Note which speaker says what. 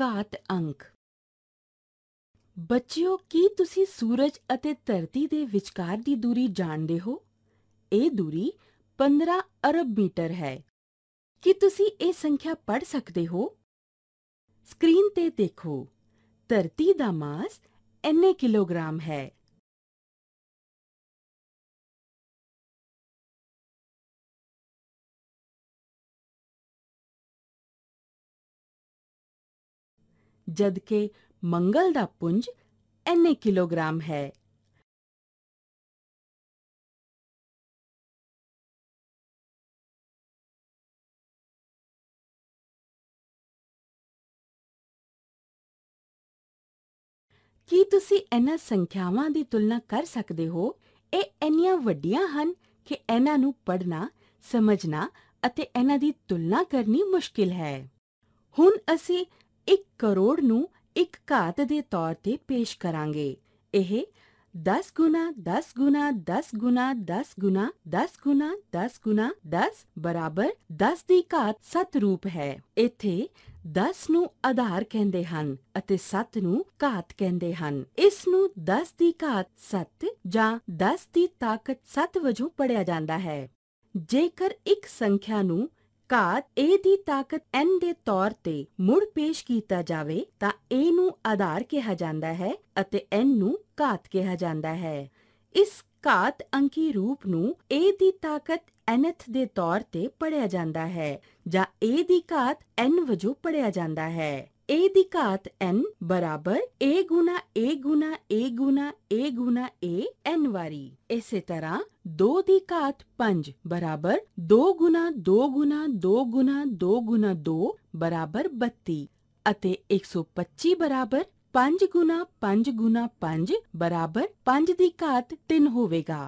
Speaker 1: ਘਾਤ ਅੰਕ
Speaker 2: ਬੱਚਿਓ ਕੀ ਤੁਸੀਂ ਸੂਰਜ ਅਤੇ ਧਰਤੀ ਦੇ ਵਿਚਕਾਰ ਦੀ ਦੂਰੀ ਜਾਣਦੇ ਹੋ ਇਹ ਦੂਰੀ 15 ਅਰਬ ਮੀਟਰ ਹੈ ਕੀ ਤੁਸੀਂ ਇਹ ਸੰਖਿਆ ਪੜ੍ਹ ਸਕਦੇ ਹੋ ਸਕਰੀਨ ਤੇ ਦੇਖੋ ਧਰਤੀ ਦਾ ਮਾਸ
Speaker 3: ਇੰਨੇ ਕਿਲੋਗ੍ਰਾਮ ਹੈ ਜਦਕਿ ਮੰਗਲ ਦਾ ਪੁੰਜ ਐਨੇ ਕਿਲੋਗ੍ਰਾਮ ਹੈ
Speaker 1: ਕੀ
Speaker 2: ਤੁਸੀਂ ਇਹਨਾਂ ਸੰਖਿਆਵਾਂ ਦੀ ਤੁਲਨਾ ਕਰ ਸਕਦੇ ਹੋ ਇਹ ਇੰਨੀਆਂ ਵੱਡੀਆਂ ਹਨ ਕਿ ਇਹਨਾਂ ਨੂੰ ਪੜ੍ਹਨਾ ਸਮਝਣਾ ਅਤੇ ਇਹਨਾਂ ਦੀ ਤੁਲਨਾ ਕਰਨੀ ਮੁਸ਼ਕਿਲ ਹੈ ਹੁਣ ਅਸੀਂ 1 ਕਰੋੜ ਨੂੰ ਇੱਕ ਘਾਤ ਦੇ ਤੌਰ ਤੇ ਪੇਸ਼ ਕਰਾਂਗੇ ਇਹ 10 ਗੁਣਾ 10 ਗੁਣਾ 10 ਗੁਣਾ 10 ਗੁਣਾ 10 ਗੁਣਾ 10 ਗੁਣਾ 10 ਬਰਾਬਰ 10 ਦੀ ਘਾਤ 7 ਰੂਪ ਹੈ ਇੱਥੇ 10 ਨੂੰ ਆਧਾਰ ਕਹਿੰਦੇ ਹਨ ਅਤੇ 7 ਨੂੰ ਘਾਤ ਕਹਿੰਦੇ ਹਨ ਇਸ ਨੂੰ 10 ਦੀ ਘਾਤ 7 ਜਾਂ 10 ਦੀ ਤਾਕਤ 7 ਵਜੋਂ ਪੜਿਆ ਜਾਂਦਾ ਹੈ ਜੇਕਰ ਇੱਕ ਸੰਖਿਆ ਨੂੰ ਕਾਤ A ਦੀ ਤਾਕਤ n ਦੇ ਤੌਰ ਤੇ ਮੁੜ ਪੇਸ਼ ਕੀਤਾ ਜਾਵੇ ਤਾਂ A ਨੂੰ ਆਧਾਰ ਕਿਹਾ ਜਾਂਦਾ ਹੈ ਅਤੇ n ਨੂੰ ਕਾਤ ਕਿਹਾ ਜਾਂਦਾ ਹੈ ਇਸ ਕਾਤ ਅੰਕੀ ਰੂਪ ਨੂੰ A ਦੀ ਤਾਕਤ nth ਦੇ ਤੌਰ ਤੇ ਪੜਿਆ ਜਾਂਦਾ ਹੈ ਜਾਂ A ਦੀ ਘਾਤ n ਵਜੋਂ ਪੜਿਆ ਜਾਂਦਾ ਹੈ a ਦੀ ਘਾਤ n ਬਰਾਬਰ a ਗੁਣਾ a ਗੁਣਾ a ਗੁਣਾ a ਗੁਣਾ a n ਵਾਰੀ ਇਸੇ ਤਰ੍ਹਾਂ 2 ਦੀ ਘਾਤ 5 ਬਰਾਬਰ 2 ਗੁਣਾ 2 ਗੁਣਾ 2 ਗੁਣਾ 2 ਗੁਣਾ 2 ਬਰਾਬਰ 32 ਅਤੇ 125 ਬਰਾਬਰ 5 ਗੁਣਾ 5 ਗੁਣਾ 5 ਬਰਾਬਰ 5 ਦੀ ਘਾਤ 3 ਹੋਵੇਗਾ